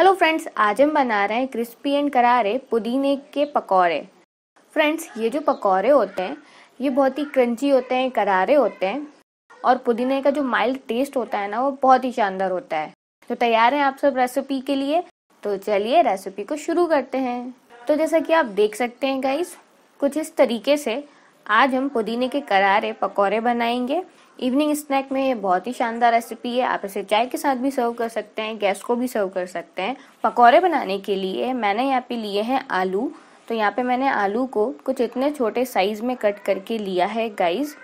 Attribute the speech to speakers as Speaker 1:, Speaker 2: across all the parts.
Speaker 1: hello friends आज हम बना रहे हैं क्रिस्पी एंड करारे पुदीने के पकौड़े फ्रेंड्स ये जो पकौड़े होते हैं ये बहुत ही क्रंची होते हैं करारे होते हैं और पुदीने का जो माइल्ड टेस्ट होता है ना वो बहुत ही शानदार होता है तो तैयार हैं आप सब रेसिपी के लिए तो चलिए रेसिपी को शुरू करते हैं तो जैसा कि आप देख सकते हैं गाइस कुछ इस तरीके से आज हम पुदीने के करारे पकौड़े बनाएंगे इवनिंग स्नैक में ये बहुत ही शानदार रेसिपी है आप इसे चाय के साथ भी सर्व कर सकते हैं गैस को भी सर्व कर सकते हैं पकौड़े बनाने के लिए मैंने यहाँ पे लिए हैं आलू तो यहाँ पे मैंने आलू को कुछ इतने छोटे साइज़ में कट करके लिया है गाइस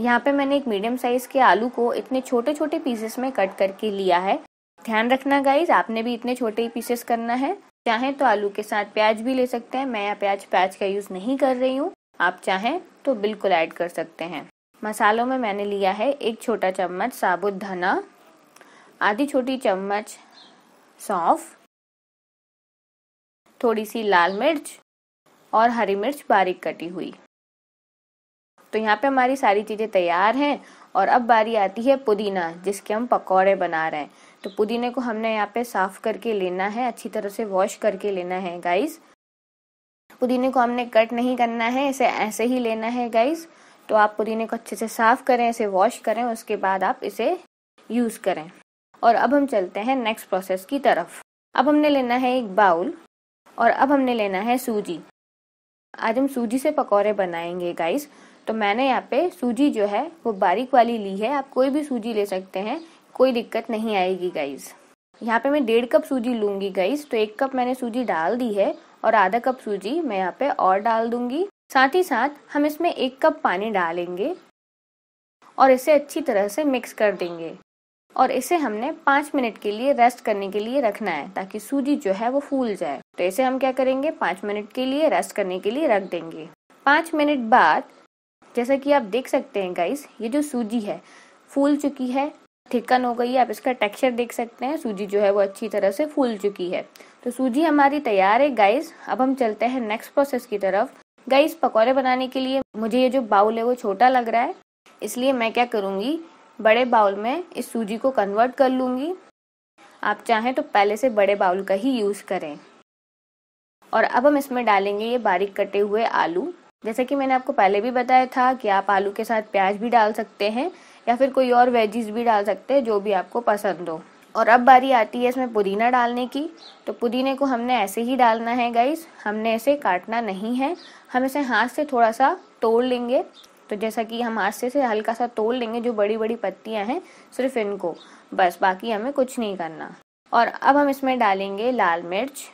Speaker 1: यहाँ पे मैंने एक मीडियम साइज़ के आलू को इतने छोटे छोटे पीसेस में कट करके लिया है ध्यान रखना गाइज आपने भी इतने छोटे पीसेस करना है चाहें तो आलू के साथ प्याज भी ले सकते हैं मैं यहाँ प्याज प्याज का यूज़ नहीं कर रही हूँ आप चाहें तो बिल्कुल ऐड कर सकते हैं मसालों में मैंने लिया है एक छोटा चम्मच साबुत धना आधी छोटी चम्मच सौंफ थोड़ी सी लाल मिर्च और हरी मिर्च बारीक कटी हुई तो यहाँ पे हमारी सारी चीज़ें तैयार हैं और अब बारी आती है पुदीना जिसके हम पकौड़े बना रहे हैं तो पुदीने को हमने यहाँ पे साफ़ करके लेना है अच्छी तरह से वॉश करके लेना है गाइस पुदीने को हमने कट नहीं करना है इसे ऐसे ही लेना है गाइस तो आप पुदीने को अच्छे से साफ करें इसे वॉश करें उसके बाद आप इसे यूज़ करें और अब हम चलते हैं नेक्स्ट प्रोसेस की तरफ अब हमने लेना है एक बाउल और अब हमने लेना है सूजी आज हम सूजी से पकौड़े बनाएंगे गाइस तो मैंने यहाँ पे सूजी जो है वो बारीक वाली ली है आप कोई भी सूजी ले सकते हैं कोई दिक्कत नहीं आएगी गाइस यहाँ पे मैं डेढ़ कप सूजी लूँगी गाइस तो एक कप मैंने सूजी डाल दी है और आधा कप सूजी मैं यहाँ पे और डाल दूंगी साथ ही साथ हम इसमें एक कप पानी डालेंगे और इसे अच्छी तरह से मिक्स कर देंगे और इसे हमने पाँच मिनट के लिए रेस्ट करने के लिए रखना है ताकि सूजी जो है वो फूल जाए तो इसे हम क्या करेंगे पाँच मिनट के लिए रेस्ट करने के लिए रख देंगे पाँच मिनट बाद जैसा कि आप देख सकते हैं गाइस ये जो सूजी है फूल चुकी है थिकन हो गई है आप इसका टेक्सचर देख सकते हैं सूजी जो है वो अच्छी तरह से फूल चुकी है तो सूजी हमारी तैयार है गाइस अब हम चलते हैं नेक्स्ट प्रोसेस की तरफ इस पकौड़े बनाने के लिए मुझे ये जो बाउल है वो छोटा लग रहा है इसलिए मैं क्या करूँगी बड़े बाउल में इस सूजी को कन्वर्ट कर लूँगी आप चाहें तो पहले से बड़े बाउल का ही यूज़ करें और अब हम इसमें डालेंगे ये बारीक कटे हुए आलू जैसे कि मैंने आपको पहले भी बताया था कि आप आलू के साथ प्याज भी डाल सकते हैं या फिर कोई और वेजीज भी डाल सकते हैं जो भी आपको पसंद हो और अब बारी आती है इसमें पुदीना डालने की तो पुदीने को हमने ऐसे ही डालना है गाइस हमने इसे काटना नहीं है हम इसे हाथ से थोड़ा सा तोड़ लेंगे तो जैसा कि हम हाथ से हल्का सा तोड़ लेंगे जो बड़ी बड़ी पत्तियां हैं सिर्फ इनको बस बाकी हमें कुछ नहीं करना और अब हम इसमें डालेंगे लाल मिर्च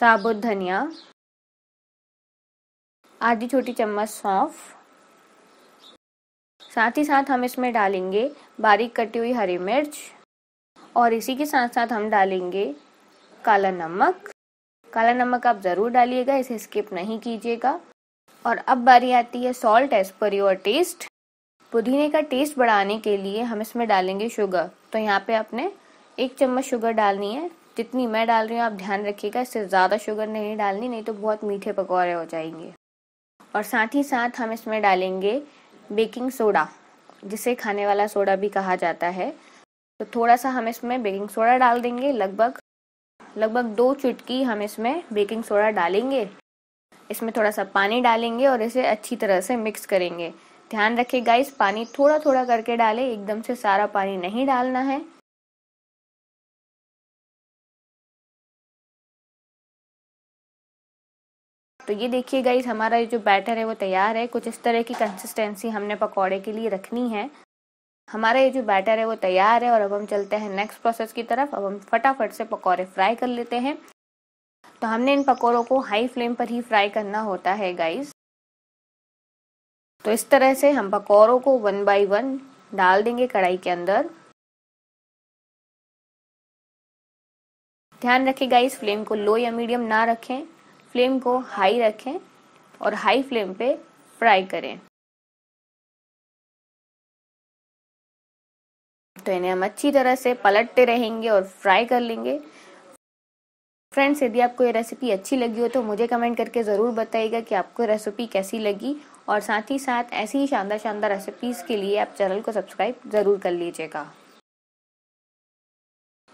Speaker 1: साबुत धनिया आधी छोटी चम्मच सौंफ साथ ही साथ हम इसमें डालेंगे बारीक कटी हुई हरी मिर्च और इसी के साथ साथ हम डालेंगे काला नमक काला नमक आप ज़रूर डालिएगा इसे स्किप नहीं कीजिएगा और अब बारी आती है salt as per your taste पुदीने का टेस्ट बढ़ाने के लिए हम इसमें डालेंगे शुगर तो यहाँ पे आपने एक चम्मच शुगर डालनी है जितनी मैं डाल रही हूँ आप ध्यान रखिएगा इससे ज़्यादा शुगर नहीं डालनी नहीं तो बहुत मीठे पकौड़े हो जाएंगे और साथ ही साथ हम इसमें डालेंगे बेकिंग सोडा जिसे खाने वाला सोडा भी कहा जाता है तो थोड़ा सा हम इसमें बेकिंग सोडा डाल देंगे लगभग लगभग दो चुटकी हम इसमें बेकिंग सोडा डालेंगे इसमें थोड़ा सा पानी डालेंगे और इसे अच्छी तरह से मिक्स करेंगे ध्यान रखें गाइस पानी थोड़ा थोड़ा करके डालें एकदम से सारा पानी नहीं डालना है तो ये देखिए गाइज हमारा ये जो बैटर है वो तैयार है कुछ इस तरह की कंसिस्टेंसी हमने पकौड़े के लिए रखनी है हमारा ये जो बैटर है वो तैयार है और अब हम चलते हैं नेक्स्ट प्रोसेस की तरफ अब हम फटाफट से पकौड़े फ्राई कर लेते हैं तो हमने इन पकौड़ों को हाई फ्लेम पर ही फ्राई करना होता है गाइज तो इस तरह से हम पकौड़ों को वन बाई वन डाल देंगे कढ़ाई के अंदर ध्यान रखें गाइस फ्लेम को लो या मीडियम ना रखें फ्लेम को हाई रखें और हाई फ्लेम पे फ्राई करें तो इन्हें हम अच्छी तरह से पलटते रहेंगे और फ्राई कर लेंगे फ्रेंड्स यदि आपको ये रेसिपी अच्छी लगी हो तो मुझे कमेंट करके ज़रूर बताइएगा कि आपको रेसिपी कैसी लगी और साथ ही साथ ऐसी ही शानदार शानदार रेसिपीज़ के लिए आप चैनल को सब्सक्राइब ज़रूर कर लीजिएगा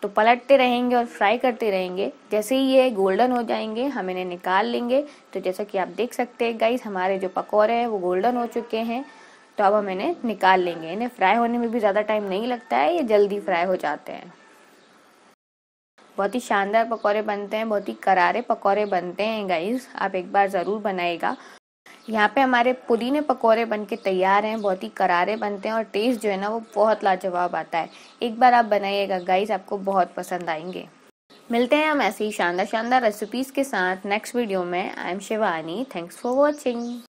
Speaker 1: तो पलटते रहेंगे और फ्राई करते रहेंगे जैसे ही ये गोल्डन हो जाएंगे हम इन्हें निकाल लेंगे तो जैसा कि आप देख सकते हैं गाइस हमारे जो पकौड़े हैं वो गोल्डन हो चुके हैं तो अब हम इन्हें निकाल लेंगे इन्हें फ्राई होने में भी ज़्यादा टाइम नहीं लगता है ये जल्दी फ्राई हो जाते हैं बहुत ही शानदार पकौड़े बनते हैं बहुत ही करारे पकौड़े बनते हैं गाइस आप एक बार ज़रूर बनाएगा यहाँ पे हमारे पुदीने पकौड़े बन के तैयार हैं बहुत ही करारे बनते हैं और टेस्ट जो है ना वो बहुत लाजवाब आता है एक बार आप बनाइएगा गाइस आपको बहुत पसंद आएंगे मिलते हैं हम ऐसी शानदार शानदार रेसिपीज़ के साथ नेक्स्ट वीडियो में I am Shivani thanks for watching